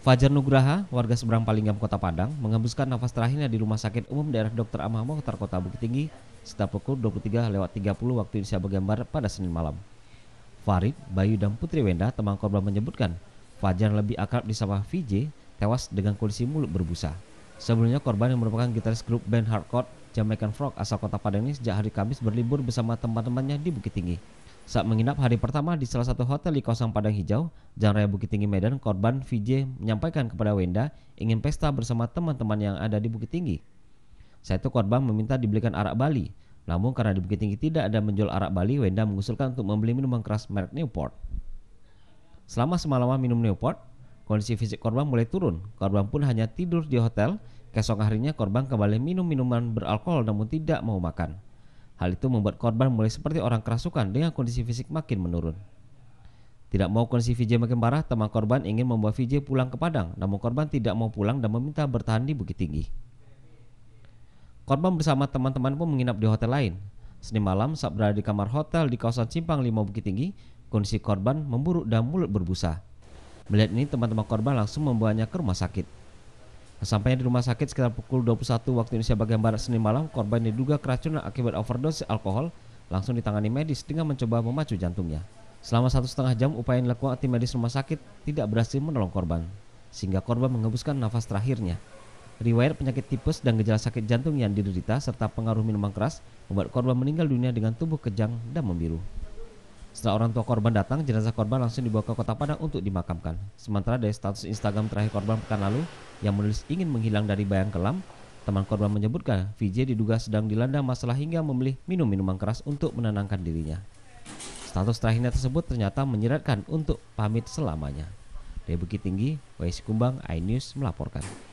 Fajar Nugraha, warga seberang Palinggam, Kota Padang, menghembuskan nafas terakhirnya di Rumah Sakit Umum Daerah Dr. Amah terkota Kota Bukit Tinggi setelah pukul 23 lewat 30 waktu Indonesia bergambar pada Senin malam. Farid, Bayu, dan Putri Wenda, teman korban menyebutkan, Fajar lebih akrab di sawah VJ, tewas dengan kondisi mulut berbusa. Sebelumnya korban yang merupakan gitaris grup band hardcore Jamaican Frog asal Kota Padang ini sejak hari Kamis berlibur bersama teman-temannya di Bukit Tinggi. Saat menginap hari pertama di salah satu hotel di kosong Padang Hijau, Jalan Raya Bukit Tinggi Medan, korban VJ menyampaikan kepada Wenda ingin pesta bersama teman-teman yang ada di Bukit Tinggi. Saat itu korban meminta dibelikan arak Bali. Namun karena di Bukit Tinggi tidak ada menjual arak Bali, Wenda mengusulkan untuk membeli minuman keras merek Newport. Selama semalaman minum Newport, kondisi fisik korban mulai turun. Korban pun hanya tidur di hotel. Keesokan harinya korban kembali minum minuman beralkohol namun tidak mau makan. Hal itu membuat korban mulai seperti orang kerasukan dengan kondisi fisik makin menurun. Tidak mau kondisi Vijay makin parah, teman korban ingin membawa Vijay pulang ke Padang, namun korban tidak mau pulang dan meminta bertahan di Bukit Tinggi. Korban bersama teman-teman pun menginap di hotel lain. Senin malam, saat berada di kamar hotel di kawasan Simpang 5 Bukit Tinggi, kondisi korban memburuk dan mulut berbusa. Melihat ini, teman-teman korban langsung membawanya ke rumah sakit. Sampainya di rumah sakit sekitar pukul 21 waktu Indonesia bagian Barat Senin malam, korban diduga keracunan akibat overdosis alkohol langsung ditangani medis dengan mencoba memacu jantungnya. Selama satu setengah jam, upaya yang dilakukan tim medis rumah sakit tidak berhasil menolong korban, sehingga korban menghembuskan nafas terakhirnya. Riwayat penyakit tipes dan gejala sakit jantung yang diderita serta pengaruh minuman keras membuat korban meninggal dunia dengan tubuh kejang dan membiru. Setelah orang tua korban datang, jenazah korban langsung dibawa ke kota Padang untuk dimakamkan. Sementara dari status Instagram terakhir korban pekan lalu yang menulis ingin menghilang dari bayang kelam, teman korban menyebutkan VJ diduga sedang dilanda masalah hingga memilih minum minuman keras untuk menenangkan dirinya. Status terakhirnya tersebut ternyata menyeratkan untuk pamit selamanya. Dari Bukit Tinggi, Wais Kumbang, iNews melaporkan.